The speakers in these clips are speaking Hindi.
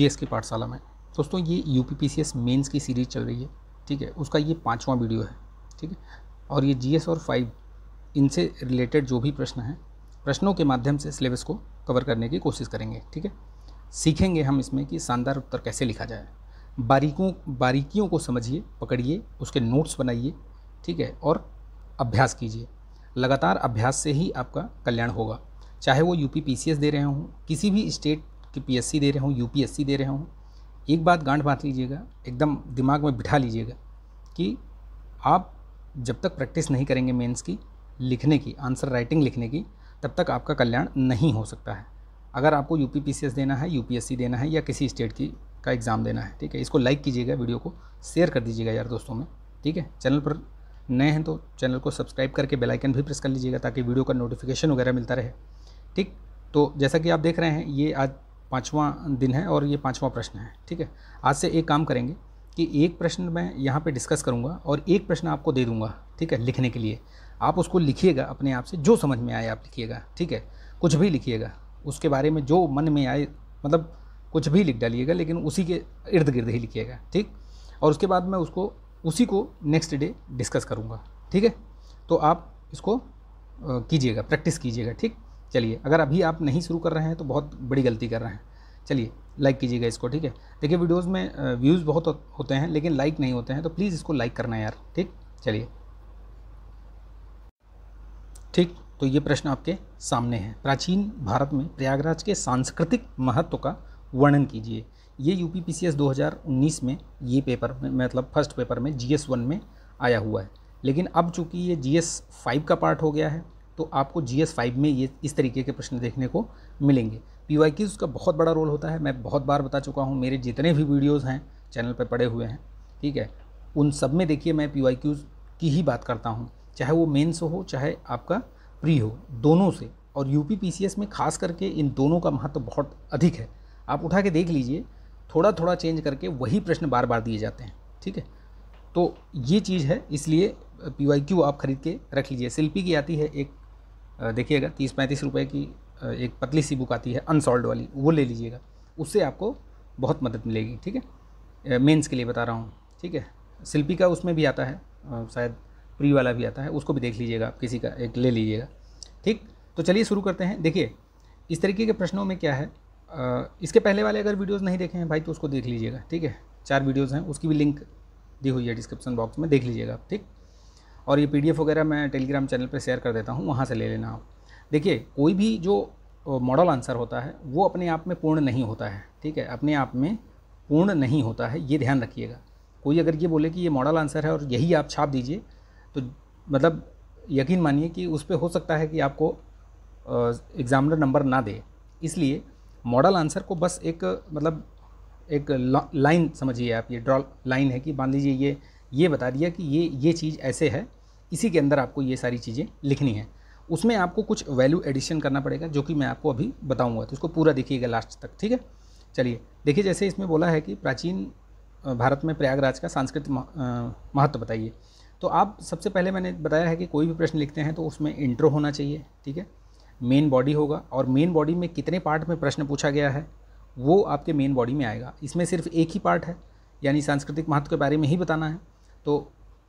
एस की पाठशाला में दोस्तों ये U P P C S mains की सीरीज़ चल रही है ठीक है उसका ये पाँचवा वीडियो है ठीक है और ये जीएस और फाइव इनसे रिलेटेड जो भी प्रश्न हैं प्रश्नों के माध्यम से सिलेबस को कवर करने की कोशिश करेंगे ठीक है सीखेंगे हम इसमें कि शानदार उत्तर कैसे लिखा जाए बारीकों बारीकियों को समझिए पकड़िए उसके नोट्स बनाइए ठीक है और अभ्यास कीजिए लगातार अभ्यास से ही आपका कल्याण होगा चाहे वो यू पी दे रहे हों किसी भी स्टेट कि पीएससी दे रहा हूँ यूपीएससी दे रहा हूँ एक बात गांठ बांध लीजिएगा एकदम दिमाग में बिठा लीजिएगा कि आप जब तक प्रैक्टिस नहीं करेंगे मेंस की लिखने की आंसर राइटिंग लिखने की तब तक आपका कल्याण नहीं हो सकता है अगर आपको यू पी देना है यू देना है या किसी स्टेट की का एग्ज़ाम देना है ठीक है इसको लाइक कीजिएगा वीडियो को शेयर कर दीजिएगा यार दोस्तों में ठीक है चैनल पर नए हैं तो चैनल को सब्सक्राइब करके बेल आइकन भी प्रेस कर लीजिएगा ताकि वीडियो का नोटिफिकेशन वगैरह मिलता रहे ठीक तो जैसा कि आप देख रहे हैं ये आज पाँचवा दिन है और ये पाँचवा प्रश्न है ठीक है आज से एक काम करेंगे कि एक प्रश्न मैं यहाँ पे डिस्कस करूँगा और एक प्रश्न आपको दे दूँगा ठीक है लिखने के लिए आप उसको लिखिएगा अपने आप से जो समझ में आए आप लिखिएगा ठीक है कुछ भी लिखिएगा उसके बारे में जो मन में आए मतलब कुछ भी लिख डालिएगा लेकिन उसी के इर्द गिर्द ही लिखिएगा ठीक और उसके बाद मैं उसको उसी को नेक्स्ट डे डिस्कस करूँगा ठीक है तो आप इसको कीजिएगा प्रैक्टिस कीजिएगा ठीक चलिए अगर अभी आप नहीं शुरू कर रहे हैं तो बहुत बड़ी गलती कर रहे हैं चलिए लाइक कीजिएगा इसको ठीक है देखिए वीडियोज़ में व्यूज़ बहुत होते हैं लेकिन लाइक नहीं होते हैं तो प्लीज़ इसको लाइक करना यार ठीक चलिए ठीक तो ये प्रश्न आपके सामने है प्राचीन भारत में प्रयागराज के सांस्कृतिक महत्व का वर्णन कीजिए ये U P P C S दो हज़ार उन्नीस में ये पेपर में मतलब फर्स्ट पेपर में जी एस वन में आया हुआ है लेकिन अब चूंकि ये जी एस फाइव का पार्ट हो गया है तो आपको जी एस फाइव में ये इस तरीके के प्रश्न देखने को मिलेंगे पी वाई क्यूज़ का बहुत बड़ा रोल होता है मैं बहुत बार बता चुका हूँ मेरे जितने भी वीडियोज़ हैं चैनल पर पड़े हुए हैं ठीक है उन सब में देखिए मैं पी वाई क्यूज़ की ही बात करता हूँ चाहे वो मेन्स हो चाहे आपका प्री हो दोनों से और U P P C S में खास करके इन दोनों का महत्व तो बहुत अधिक है आप उठा के देख लीजिए थोड़ा थोड़ा चेंज करके वही प्रश्न बार बार दिए जाते हैं ठीक है तो ये चीज़ है इसलिए पी वाई क्यू आप ख़रीद के रख लीजिए शिल्पी की आती है एक देखिएगा तीस पैंतीस रुपये की एक पतली सी बुक आती है अनसॉल्ड वाली वो ले लीजिएगा उससे आपको बहुत मदद मिलेगी ठीक है मेंस के लिए बता रहा हूँ ठीक है शिल्पी का उसमें भी आता है शायद प्री वाला भी आता है उसको भी देख लीजिएगा आप किसी का एक ले लीजिएगा ठीक तो चलिए शुरू करते हैं देखिए इस तरीके के प्रश्नों में क्या है इसके पहले वाले अगर वीडियोस नहीं देखे हैं भाई तो उसको देख लीजिएगा ठीक है चार वीडियोस हैं उसकी भी लिंक दी हुई है डिस्क्रिप्शन बॉक्स में देख लीजिएगा ठीक और ये पी वगैरह मैं टेलीग्राम चैनल पर शेयर कर देता हूँ वहाँ से ले लेना आप देखिए कोई भी जो मॉडल आंसर होता है वो अपने आप में पूर्ण नहीं होता है ठीक है अपने आप में पूर्ण नहीं होता है ये ध्यान रखिएगा कोई अगर ये बोले कि ये मॉडल आंसर है और यही आप छाप दीजिए तो मतलब यकीन मानिए कि उस पर हो सकता है कि आपको एग्ज़ामिनर नंबर ना दे इसलिए मॉडल आंसर को बस एक मतलब एक लाइन समझिए आप ये ड्रॉ लाइन है कि मान लीजिए ये ये बता दिया कि ये ये चीज़ ऐसे है इसी के अंदर आपको ये सारी चीज़ें लिखनी है उसमें आपको कुछ वैल्यू एडिशन करना पड़ेगा जो कि मैं आपको अभी बताऊंगा तो उसको पूरा देखिएगा लास्ट तक ठीक है चलिए देखिए जैसे इसमें बोला है कि प्राचीन भारत में प्रयागराज का सांस्कृतिक महत्व बताइए तो आप सबसे पहले मैंने बताया है कि कोई भी प्रश्न लिखते हैं तो उसमें इंट्रो होना चाहिए ठीक है मेन बॉडी होगा और मेन बॉडी में कितने पार्ट में प्रश्न पूछा गया है वो आपके मेन बॉडी में आएगा इसमें सिर्फ एक ही पार्ट है यानी सांस्कृतिक महत्व के बारे में ही बताना है तो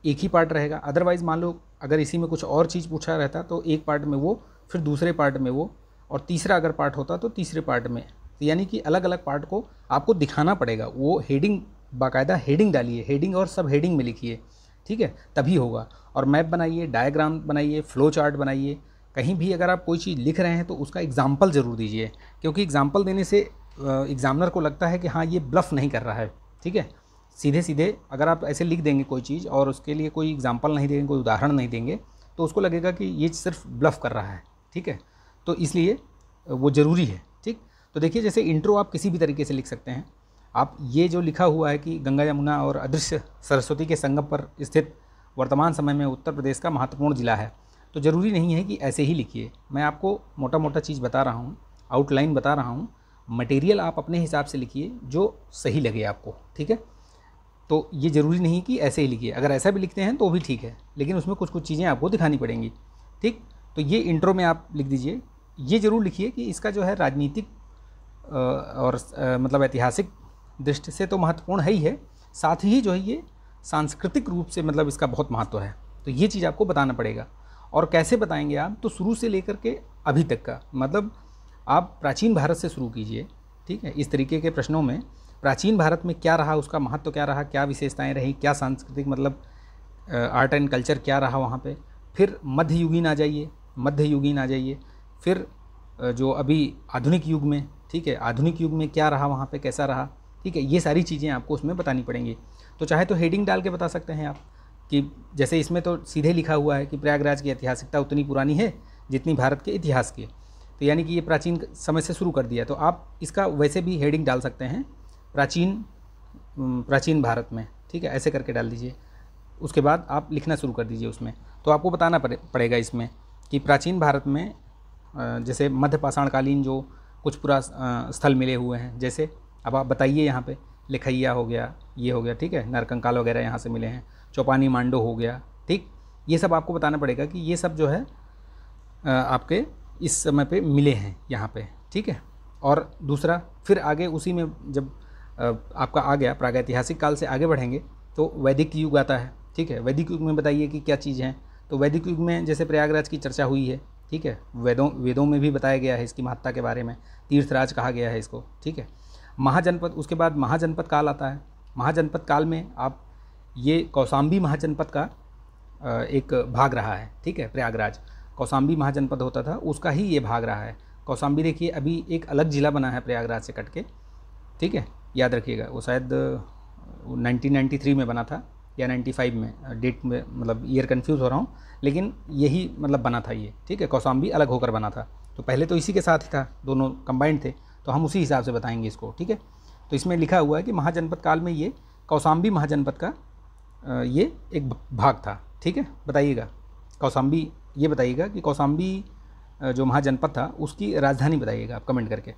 एक ही पार्ट रहेगा अदरवाइज़ मान लो अगर इसी में कुछ और चीज़ पूछा रहता तो एक पार्ट में वो फिर दूसरे पार्ट में वो और तीसरा अगर पार्ट होता तो तीसरे पार्ट में तो यानी कि अलग अलग पार्ट को आपको दिखाना पड़ेगा वो हेडिंग बाकायदा हेडिंग डालिए हेडिंग और सब हेडिंग में लिखिए ठीक है तभी होगा और मैप बनाइए डायग्राम बनाइए फ्लो चार्ट बनाइए कहीं भी अगर आप कोई चीज़ लिख रहे हैं तो उसका एग्ज़ाम्पल ज़रूर दीजिए क्योंकि एग्ज़ाम्पल देने से एग्ज़ामिनर को लगता है कि हाँ ये ब्लफ़ नहीं कर रहा है ठीक है सीधे सीधे अगर आप ऐसे लिख देंगे कोई चीज़ और उसके लिए कोई एग्जाम्पल नहीं देंगे कोई उदाहरण नहीं देंगे तो उसको लगेगा कि ये सिर्फ ब्लफ कर रहा है ठीक है तो इसलिए वो ज़रूरी है ठीक तो देखिए जैसे इंट्रो आप किसी भी तरीके से लिख सकते हैं आप ये जो लिखा हुआ है कि गंगा यमुना और अदृश्य सरस्वती के संगम पर स्थित वर्तमान समय में उत्तर प्रदेश का महत्वपूर्ण ज़िला है तो ज़रूरी नहीं है कि ऐसे ही लिखिए मैं आपको मोटा मोटा चीज़ बता रहा हूँ आउटलाइन बता रहा हूँ मटेरियल आप अपने हिसाब से लिखिए जो सही लगे आपको ठीक है तो ये ज़रूरी नहीं कि ऐसे ही लिखिए अगर ऐसा भी लिखते हैं तो भी ठीक है लेकिन उसमें कुछ कुछ चीज़ें आपको दिखानी पड़ेंगी ठीक तो ये इंट्रो में आप लिख दीजिए ये ज़रूर लिखिए कि इसका जो है राजनीतिक और मतलब ऐतिहासिक दृष्टि से तो महत्वपूर्ण है ही है साथ ही जो है ये सांस्कृतिक रूप से मतलब इसका बहुत महत्व है तो ये चीज़ आपको बताना पड़ेगा और कैसे बताएंगे आप तो शुरू से लेकर के अभी तक का मतलब आप प्राचीन भारत से शुरू कीजिए ठीक है इस तरीके के प्रश्नों में प्राचीन भारत में क्या रहा उसका महत्व तो क्या रहा क्या विशेषताएं रही क्या सांस्कृतिक मतलब आर्ट एंड कल्चर क्या रहा वहाँ पे फिर मध्ययुगीन आ जाइए मध्ययुगीन आ जाइए फिर जो अभी आधुनिक युग में ठीक है आधुनिक युग में क्या रहा वहाँ पे कैसा रहा ठीक है ये सारी चीज़ें आपको उसमें बतानी पड़ेंगी तो चाहे तो हेडिंग डाल के बता सकते हैं आप कि जैसे इसमें तो सीधे लिखा हुआ है कि प्रयागराज की ऐतिहासिकता उतनी पुरानी है जितनी भारत के इतिहास की तो यानी कि ये प्राचीन समय से शुरू कर दिया तो आप इसका वैसे भी हेडिंग डाल सकते हैं प्राचीन प्राचीन भारत में ठीक है ऐसे करके डाल दीजिए उसके बाद आप लिखना शुरू कर दीजिए उसमें तो आपको बताना पड़े, पड़ेगा इसमें कि प्राचीन भारत में जैसे मध्य पाषाणकालीन जो कुछ पूरा स्थल मिले हुए हैं जैसे अब आप बताइए यहाँ पे लिखैया हो गया ये हो गया ठीक है नरकंकाल वगैरह यहाँ से मिले हैं चौपानी मांडो हो गया ठीक ये सब आपको बताना पड़ेगा कि ये सब जो है आपके इस समय पे मिले हैं यहाँ पे ठीक है और दूसरा फिर आगे उसी में जब आपका आ गया प्रागैतिहासिक काल से आगे बढ़ेंगे तो वैदिक युग आता है ठीक है वैदिक युग में बताइए कि क्या चीज़ हैं तो वैदिक युग में जैसे प्रयागराज की चर्चा हुई है ठीक है वेदों वेदों में भी बताया गया है इसकी महत्ता के बारे में तीर्थराज कहा गया है इसको ठीक है महाजनपद उसके बाद महाजनपद काल आता है महाजनपद काल में आप ये कौसाम्बी महाजनपद का एक भाग रहा है ठीक है प्रयागराज कौसाम्बी महाजनपद होता था उसका ही ये भाग रहा है कौसाम्बी देखिए अभी एक अलग ज़िला बना है प्रयागराज से कट के ठीक है याद रखिएगा वो शायद 1993 में बना था या 95 में डेट में मतलब ईयर कंफ्यूज हो रहा हूँ लेकिन यही मतलब बना था ये ठीक है कौसाम्बी अलग होकर बना था तो पहले तो इसी के साथ ही था दोनों कंबाइंड थे तो हम उसी हिसाब से बताएंगे इसको ठीक है तो इसमें लिखा हुआ है कि महाजनपद काल में ये कौसाम्बी महाजनपद का ये एक भाग था ठीक है बताइएगा कौसाम्बी ये बताइएगा कि कौसाम्बी जो महाजनपद था उसकी राजधानी बताइएगा आप कमेंट करके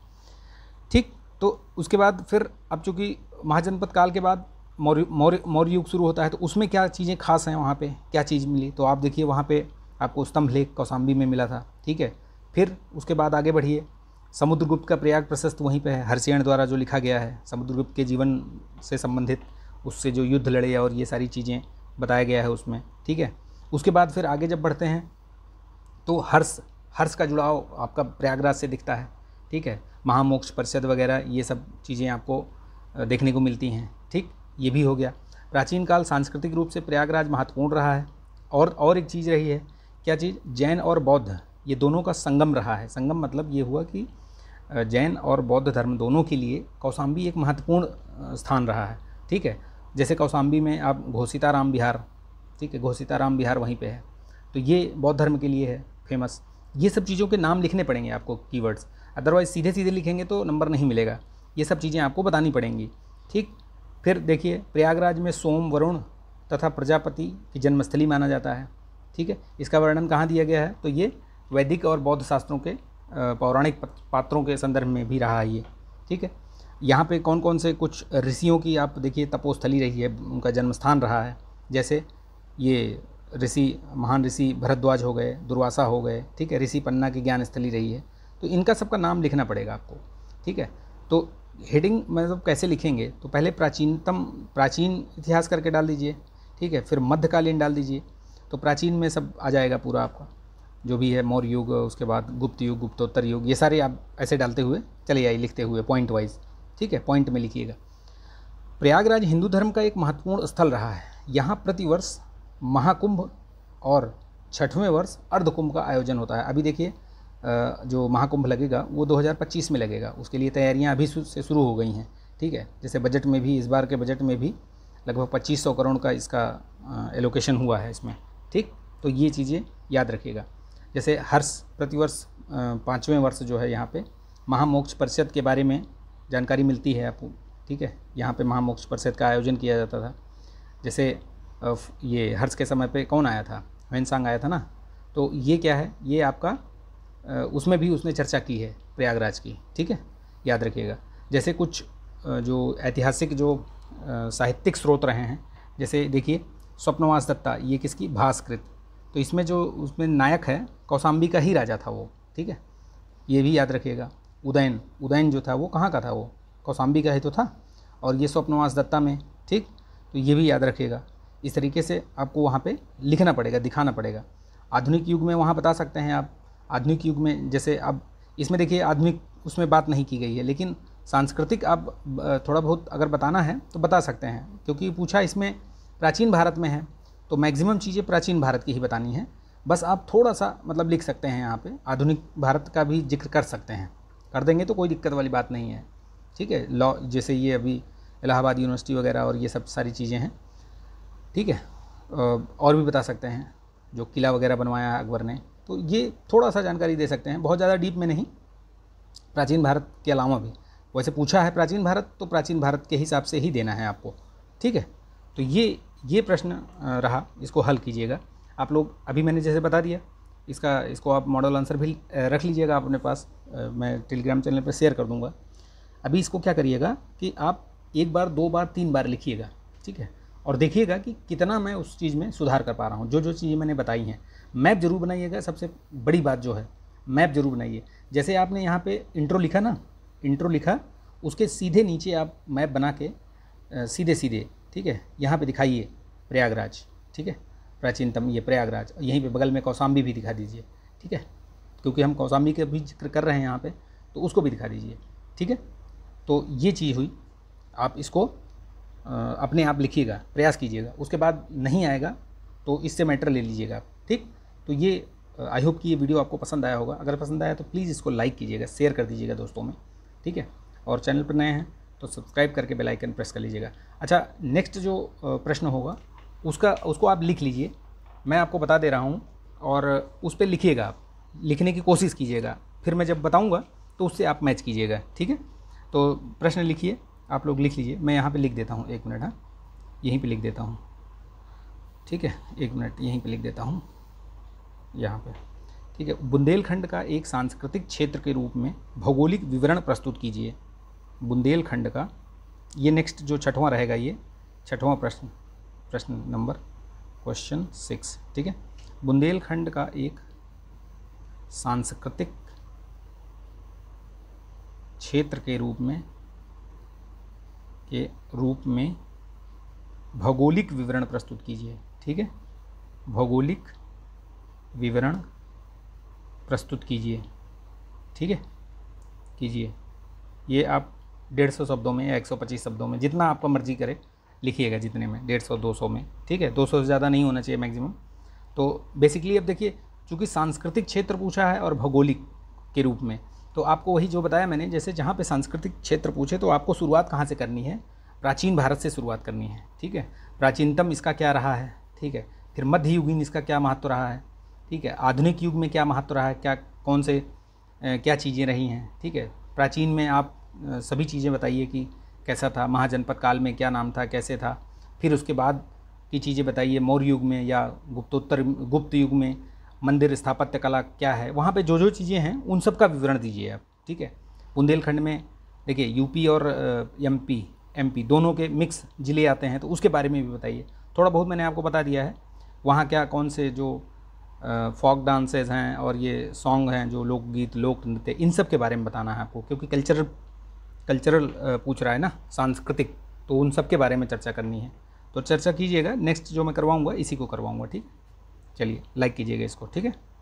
ठीक तो उसके बाद फिर अब चूँकि महाजनपद काल के बाद मौर्य मौर्य मौर्य युग शुरू होता है तो उसमें क्या चीज़ें खास हैं वहाँ पे क्या चीज़ मिली तो आप देखिए वहाँ पे आपको स्तंभ लेख कौसाम्बी में मिला था ठीक है फिर उसके बाद आगे बढ़िए समुद्रगुप्त का प्रयाग प्रशस्त वहीं पे है हरसेण द्वारा जो लिखा गया है समुद्रगुप्त के जीवन से संबंधित उससे जो युद्ध लड़े और ये सारी चीज़ें बताया गया है उसमें ठीक है उसके बाद फिर आगे जब बढ़ते हैं तो हर्ष हर्ष का जुड़ाव आपका प्रयागराज से दिखता है ठीक है महामोक्ष परिषद वगैरह ये सब चीज़ें आपको देखने को मिलती हैं ठीक ये भी हो गया प्राचीन काल सांस्कृतिक रूप से प्रयागराज महत्वपूर्ण रहा है और और एक चीज़ रही है क्या चीज़ जैन और बौद्ध ये दोनों का संगम रहा है संगम मतलब ये हुआ कि जैन और बौद्ध धर्म दोनों के लिए कौसाम्बी एक महत्वपूर्ण स्थान रहा है ठीक है जैसे कौसाम्बी में आप घोषिताराम बिहार ठीक है घोषिताराम बिहार वहीं पे है तो ये बौद्ध धर्म के लिए है फेमस ये सब चीज़ों के नाम लिखने पड़ेंगे आपको कीवर्ड्स अदरवाइज़ सीधे सीधे लिखेंगे तो नंबर नहीं मिलेगा ये सब चीज़ें आपको बतानी पड़ेंगी ठीक फिर देखिए प्रयागराज में सोम वरुण तथा प्रजापति की जन्मस्थली माना जाता है ठीक है इसका वर्णन कहाँ दिया गया है तो ये वैदिक और बौद्ध शास्त्रों के पौराणिक पात्रों के संदर्भ में भी रहा है ये ठीक है यहाँ पे कौन कौन से कुछ ऋषियों की आप देखिए तपोस्थली रही है उनका जन्म स्थान रहा है जैसे ये ऋषि महान ऋषि भरद्वाज हो गए दुर्वासा हो गए ठीक है ऋषि पन्ना की ज्ञान स्थली रही है तो इनका सबका नाम लिखना पड़ेगा आपको ठीक है तो हेडिंग मतलब कैसे लिखेंगे तो पहले प्राचीनतम प्राचीन इतिहास करके डाल दीजिए ठीक है फिर मध्यकालीन डाल दीजिए तो प्राचीन में सब आ जाएगा पूरा आपका जो भी है मौर्य युग उसके बाद गुप्त युग गुप्तोत्तर युग ये सारे आप ऐसे डालते हुए चले आइए लिखते हुए पॉइंट वाइज ठीक है पॉइंट में लिखिएगा प्रयागराज हिंदू धर्म का एक महत्वपूर्ण स्थल रहा है यहाँ प्रतिवर्ष महाकुंभ और छठवें वर्ष अर्धकुंभ का आयोजन होता है अभी देखिए जो महाकुंभ लगेगा वो 2025 में लगेगा उसके लिए तैयारियां अभी से शुरू हो गई हैं ठीक है जैसे बजट में भी इस बार के बजट में भी लगभग 2500 करोड़ का इसका एलोकेशन हुआ है इसमें ठीक तो ये चीज़ें याद रखिएगा जैसे हर प्रतिवर्ष पाँचवें वर्ष जो है यहाँ पर महामोक्ष परिषद के बारे में जानकारी मिलती है आपको ठीक है यहाँ पे महामोक्ष परिषद का आयोजन किया जाता था जैसे ये हर्ष के समय पे कौन आया था वेंसांग आया था ना तो ये क्या है ये आपका उसमें भी उसने चर्चा की है प्रयागराज की ठीक है याद रखिएगा जैसे कुछ जो ऐतिहासिक जो साहित्यिक स्रोत रहे हैं जैसे देखिए स्वप्नवास दत्ता ये किसकी भास्कृत तो इसमें जो उसमें नायक है कौसाम्बी का ही राजा था वो ठीक है ये भी याद रखिएगा उदयन उदयन जो था वो कहाँ का था वो कौसाम्बी का ही तो था और ये स्वप्नवास दत्ता में ठीक तो ये भी याद रखिएगा इस तरीके से आपको वहाँ पे लिखना पड़ेगा दिखाना पड़ेगा आधुनिक युग में वहाँ बता सकते हैं आप आधुनिक युग में जैसे अब इसमें देखिए आधुनिक उसमें बात नहीं की गई है लेकिन सांस्कृतिक आप थोड़ा बहुत अगर बताना है तो बता सकते हैं क्योंकि पूछा इसमें प्राचीन भारत में है तो मैक्सिमम चीज़ें प्राचीन भारत की ही बतानी है बस आप थोड़ा सा मतलब लिख सकते हैं यहाँ पे आधुनिक भारत का भी जिक्र कर सकते हैं कर देंगे तो कोई दिक्कत वाली बात नहीं है ठीक है लॉ जैसे ये अभी इलाहाबाद यूनिवर्सिटी वगैरह और ये सब सारी चीज़ें हैं ठीक है और भी बता सकते हैं जो किला वगैरह बनवाया अकबर ने तो ये थोड़ा सा जानकारी दे सकते हैं बहुत ज़्यादा डीप में नहीं प्राचीन भारत के अलावा भी वैसे पूछा है प्राचीन भारत तो प्राचीन भारत के हिसाब से ही देना है आपको ठीक है तो ये ये प्रश्न रहा इसको हल कीजिएगा आप लोग अभी मैंने जैसे बता दिया इसका इसको आप मॉडल आंसर भी रख लीजिएगा आप अपने पास मैं टेलीग्राम चैनल पर शेयर कर दूंगा अभी इसको क्या करिएगा कि आप एक बार दो बार तीन बार लिखिएगा ठीक है और देखिएगा कि कितना मैं उस चीज़ में सुधार कर पा रहा हूँ जो जो चीज़ें मैंने बताई हैं मैप जरूर बनाइएगा सबसे बड़ी बात जो है मैप जरूर बनाइए जैसे आपने यहाँ पे इंट्रो लिखा ना इंट्रो लिखा उसके सीधे नीचे आप मैप बना के सीधे सीधे ठीक है यहाँ पे दिखाइए प्रयागराज ठीक है प्राचीनतम ये प्रयागराज यहीं पे बगल में कौसाम्बी भी दिखा दीजिए ठीक है क्योंकि हम कौसाम्बी का भी जिक्र कर रहे हैं यहाँ पे तो उसको भी दिखा दीजिए ठीक है तो ये चीज़ हुई आप इसको अपने आप लिखिएगा प्रयास कीजिएगा उसके बाद नहीं आएगा तो इससे मैटर ले लीजिएगा आप ठीक तो ये आई होप कि ये वीडियो आपको पसंद आया होगा अगर पसंद आया तो प्लीज़ इसको लाइक कीजिएगा शेयर कर दीजिएगा दोस्तों में ठीक है और चैनल पर नए हैं तो सब्सक्राइब करके बेल आइकन प्रेस कर लीजिएगा अच्छा नेक्स्ट जो प्रश्न होगा उसका उसको आप लिख लीजिए मैं आपको बता दे रहा हूँ और उस पर लिखिएगा आप लिखने की कोशिश कीजिएगा फिर मैं जब बताऊँगा तो उससे आप मैच कीजिएगा ठीक है तो प्रश्न लिखिए आप लोग लिख लीजिए मैं यहाँ पे लिख देता हूँ एक मिनट हाँ यहीं पे लिख देता हूँ ठीक है एक मिनट यहीं पे लिख देता हूँ यहाँ पे ठीक है बुंदेलखंड का एक सांस्कृतिक क्षेत्र के रूप में भौगोलिक विवरण प्रस्तुत कीजिए बुंदेलखंड का ये नेक्स्ट जो छठवां रहेगा ये छठवां प्रश्न प्रश्न नंबर क्वेश्चन सिक्स ठीक है बुंदेलखंड का एक सांस्कृतिक क्षेत्र के रूप में के रूप में भौगोलिक विवरण प्रस्तुत कीजिए ठीक है भौगोलिक विवरण प्रस्तुत कीजिए ठीक है कीजिए ये आप डेढ़ सौ शब्दों में या एक सौ पच्चीस शब्दों में जितना आपका मर्जी करे लिखिएगा जितने में डेढ़ सौ दो सौ में ठीक है दो सौ से ज़्यादा नहीं होना चाहिए मैक्सिमम तो बेसिकली अब देखिए चूँकि सांस्कृतिक क्षेत्र पूछा है और भौगोलिक के रूप में तो आपको वही जो बताया मैंने जैसे जहाँ पे सांस्कृतिक क्षेत्र पूछे तो आपको शुरुआत कहाँ से करनी है प्राचीन भारत से शुरुआत करनी है ठीक है प्राचीनतम इसका क्या रहा है ठीक है फिर मध्ययुगीन इसका क्या महत्व रहा है ठीक है आधुनिक युग में क्या महत्व रहा है क्या कौन से ए, क्या चीज़ें रही हैं ठीक है प्राचीन में आप सभी चीज़ें बताइए कि कैसा था महाजनपद काल में क्या नाम था कैसे था फिर उसके बाद की चीज़ें बताइए मौर्य युग में या गुप्तोत्तर गुप्त युग में मंदिर स्थापत्य कला क्या है वहाँ पे जो जो चीज़ें हैं उन सब का विवरण दीजिए आप ठीक है बुंदेलखंड में देखिए यूपी और एमपी एमपी दोनों के मिक्स ज़िले आते हैं तो उसके बारे में भी बताइए थोड़ा बहुत मैंने आपको बता दिया है वहाँ क्या कौन से जो फॉक डांसेज हैं और ये सॉन्ग हैं जो लोकगीत लोक नृत्य इन सब के बारे में बताना है आपको क्योंकि कल्चरल कल्चरल पूछ रहा है ना सांस्कृतिक तो उन सब के बारे में चर्चा करनी है तो चर्चा कीजिएगा नेक्स्ट जो मैं करवाऊँगा इसी को करवाऊँगा ठीक है चलिए लाइक कीजिएगा इसको ठीक है